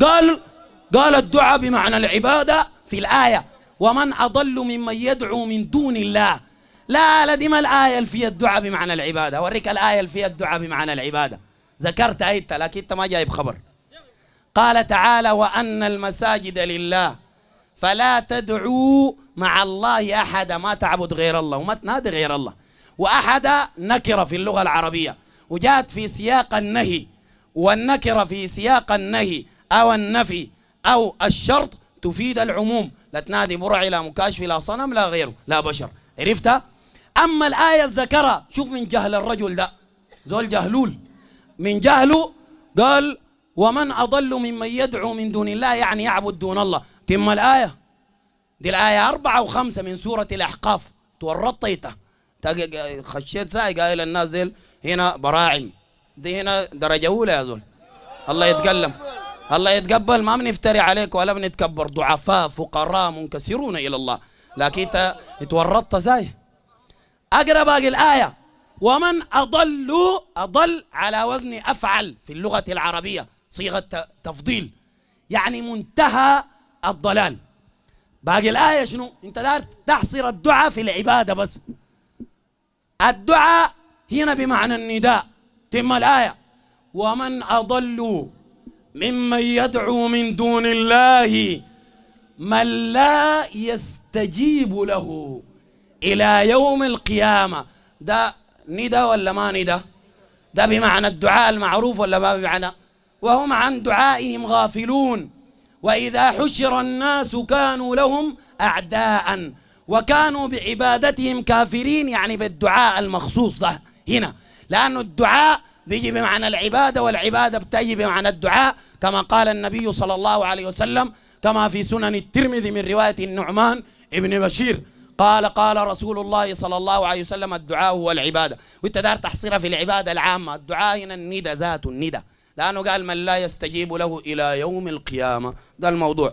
قال قال الدعاء بمعنى العبادة في الآية ومن أضل ممن يدعو من دون الله لا لا الآية اللي فيها الدعاء بمعنى العبادة أوريك الآية اللي فيها الدعاء بمعنى العبادة ذكرتها أنت لكن أنت ما جايب خبر قال تعالى وأن المساجد لله فلا تدعوا مع الله أحدا ما تعبد غير الله وما تنادي غير الله وأحدا نكرة في اللغة العربية وجاءت في سياق النهي والنكرة في سياق النهي أو النفي أو الشرط تفيد العموم لا تنادي برع لا مكاشف لا صنم لا غيره لا بشر عرفتها أما الآية الذكرى شوف من جهل الرجل ده زول جهلول من جهله قال ومن أضل ممن يدعو من دون الله يعني يعبد دون الله تم الآية دي الآية أربعة وخمسة من سورة الأحقاف تورطيته خشيت ساي قايل الناس ديل هنا براعم دي هنا درجة أولى يا زول الله يتكلم الله يتقبل ما بنفتري عليك ولا بنتكبر ضعفاء فقراء منكسرون الى الله لكن انت اتورطت زي اقرا باقي الايه ومن اضل اضل على وزن افعل في اللغه العربيه صيغه تفضيل يعني منتهى الضلال باقي الايه شنو انت دار تحصر الدعاء في العباده بس الدعاء هنا بمعنى النداء تم الايه ومن اضل ممن يدعو من دون الله من لا يستجيب له إلى يوم القيامة ده ندى ولا ما ندى ده بمعنى الدعاء المعروف ولا ما بمعنى وهم عن دعائهم غافلون وإذا حشر الناس كانوا لهم أعداء وكانوا بعبادتهم كافرين يعني بالدعاء المخصوص ده هنا لأن الدعاء بيجي بمعنى العبادة والعبادة بتجي بمعنى الدعاء كما قال النبي صلى الله عليه وسلم كما في سنن الترمذي من رواية النعمان ابن بشير قال قال رسول الله صلى الله عليه وسلم الدعاء هو العبادة وانت دار تحصيرها في العبادة العامة الدعاء هنا الندى ذات الندى لأنه قال من لا يستجيب له إلى يوم القيامة ده الموضوع